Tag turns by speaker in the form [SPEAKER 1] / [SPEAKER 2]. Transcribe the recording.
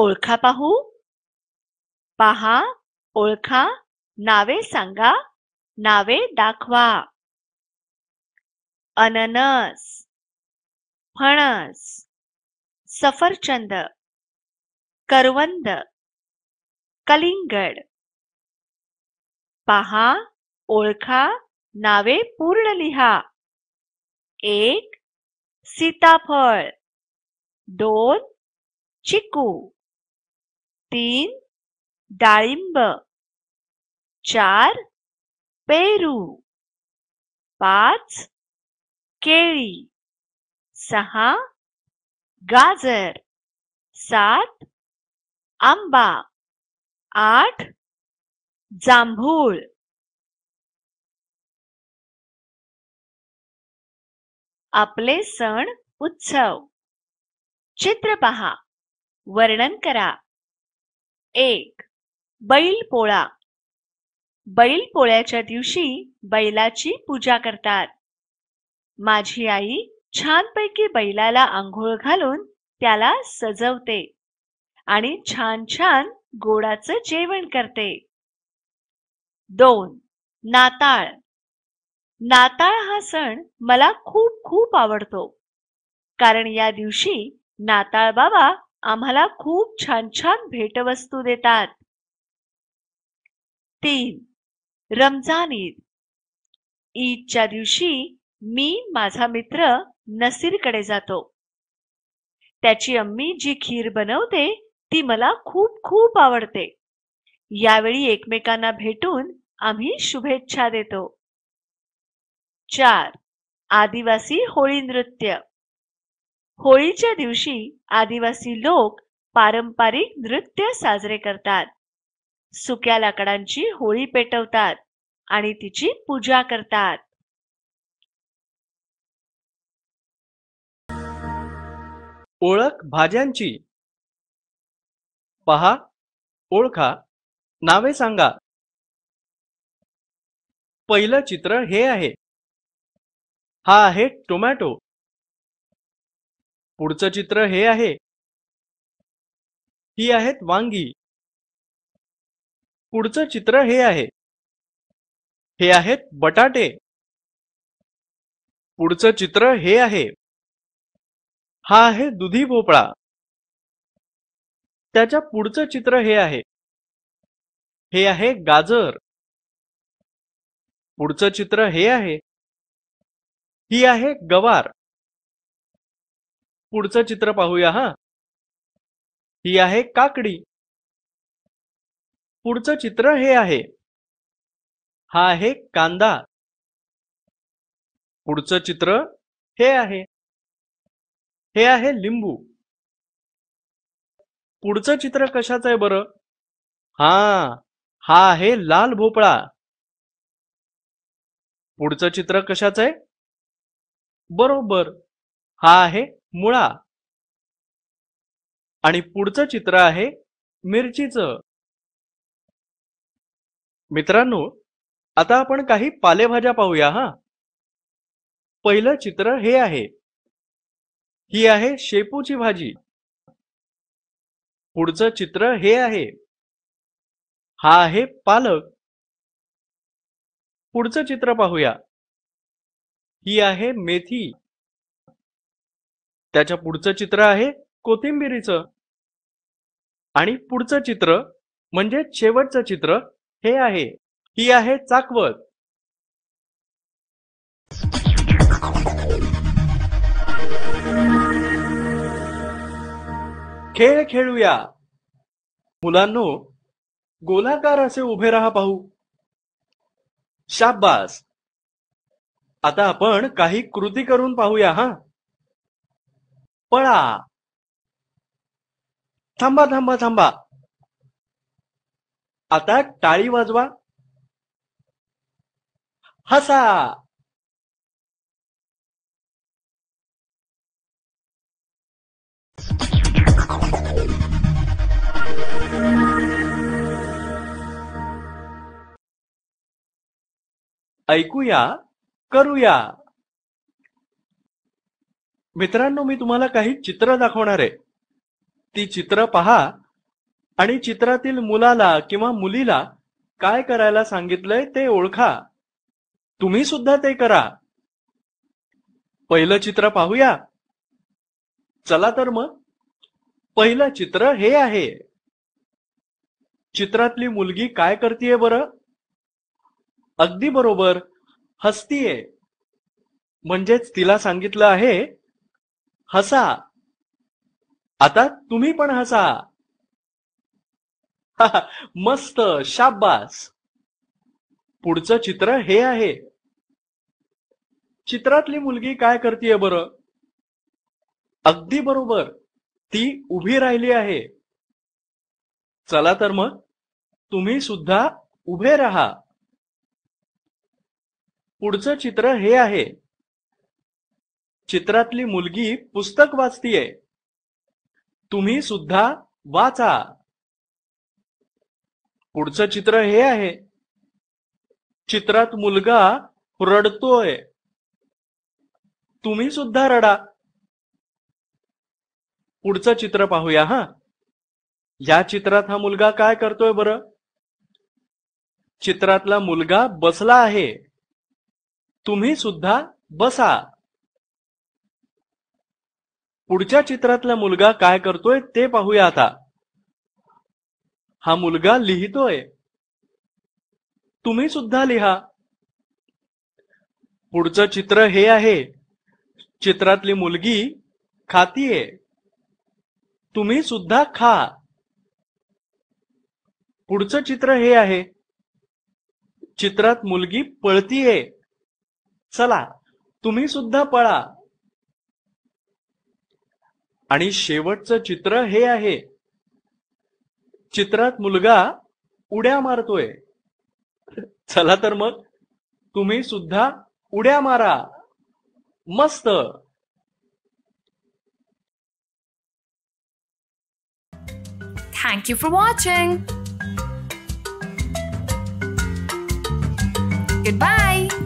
[SPEAKER 1] ओळखा पाहू पाहा ओळखा नावे सांगा नावे दाखवा अननस फणस सफरचंद करवंद कलिंगड पहा ओळखा नावे पूर्ण लिहा एक सीताफळ दोन चिकू तीन डाळिंब चार पेरू पाच केळी सहा गाजर सात आंबा आठ जांभूळ आपले सण उत्सव चित्र पहा वर्णन करा एक बैल पोळ्याच्या दिवशी बैलाची पूजा करतात माझी आई छानपैकी बैलाला आंघोळ घालून त्याला सजवते आणि छान छान गोडाचं जेवण करते दोन नाताळ नाताळ हा सण मला खूप खूप आवडतो कारण या दिवशी नाताळ बाबा आम्हाला खूप छान छान भेटवस्तू देतात तीन रमजान ईद ईदच्या दिवशी मी माझा मित्र नसीरकडे जातो त्याची अम्मी जी खीर बनवते ती मला खूप खूप आवडते यावेळी एकमेकांना भेटून आम्ही शुभेच्छा देतो चार आदिवासी होळी नृत्य होळीच्या दिवशी आदिवासी लोक पारंपरिक नृत्य साजरे करतात सुक्या लाकडांची होळी पेटवतात आणि तिची पूजा करतात
[SPEAKER 2] ओळख भाज्यांची पहा ओळखा नावे सांगा पहिलं चित्र हे आहे हा आहे टोमॅटो पुढचं चित्र हे आहे ही आहेत वांगी पुढचं चित्र हे आहे हे आहेत बटाटे पुढचं चित्र हे आहे हा आहे दुधी भोपळा त्याच्या पुढचं चित्र हे आहे हे आहे गाजर पुढचं चित्र हे आहे ही आहे गवार पुढचं चित्र पाहूया हा ही आहे काकडी पुढचं चित्र हे आहे हा आहे कांदा पुढचं चित्र हे आहे हे आहे लिंबू पुढचं चित्र कशाचं आहे बरं हा हा आहे लाल भोपळा पुढचं चित्र कशाचं आहे बरोबर हा आहे मुळा आणि पुढचं चित्र आहे मिरचीचं मित्रांनो आता आपण काही पालेभाज्या पाहूया हा पहिलं चित्र हे आहे ही आहे शेपूची भाजी पुढचं चित्र हे आहे हा आहे पालक पुढचं चित्र पाहूया ही आहे मेथी त्याच्या पुढचं चित्र आहे कोथिंबिरीचं आणि पुढचं चित्र म्हणजे शेवटचं चित्र हे आहे ही आहे चाकवत खेळ खेळूया मुलांनो गोलाकार असे उभे राहा पाहू शाब्बास आता आपण काही कृती करून पाहूया हा पळा थांबा थांबा थांबा आता टाळी वाजवा हसा ऐकूया करूया मित्रांनो मी तुम्हाला काही चित्र दाखवणार आहे ती चित्र पहा आणि चित्रातील मुलाला किंवा मुलीला काय करायला सांगितलंय ते ओळखा तुम्ही सुद्धा ते करा पहिलं चित्र पाहूया चला तर मग पहिलं चित्र हे आहे चित्रातली मुलगी काय करतीये बर अगदी बरोबर हसतीये म्हणजेच तिला सांगितलं आहे हसा आता तुम्ही पण हसा मस्त शाब्बास पुढचं चित्र हे आहे चित्रातली मुलगी काय करतीये बर? अगदी बरोबर ती उभी राहिली आहे चला तर मग तुम्ही सुद्धा उभे राहा पुढचं चित्र हे आहे चित्रातली मुलगी पुस्तक वाचतीये तुम्ही सुद्धा वाचा पुढचं चित्र हे आहे चित्रात मुलगा रडतोय तुम्ही सुद्धा रडा पुढचं चित्र पाहूया हा या चित्रात हा मुलगा काय करतोय बर चित्रातला मुलगा बसला आहे तुम्ही सुद्धा बसा पुढच्या चित्रातला मुलगा काय करतोय ते पाहूया आता हा मुलगा लिहितोय तुम्ही सुद्धा लिहा पुढचं चित्र हे आहे चित्रातली मुलगी खातीये तुम्ही सुद्धा खा पुढचं चित्र हे आहे चित्रात मुलगी पळतीये चला तुम्ही सुद्धा पळा आणि शेवटचं चित्र हे आहे चित्रात मुलगा उड्या मारतोय चला तर मग तुम्ही सुद्धा उड्या मारा मस्त
[SPEAKER 1] थँक्यू फॉर वॉचिंग बाय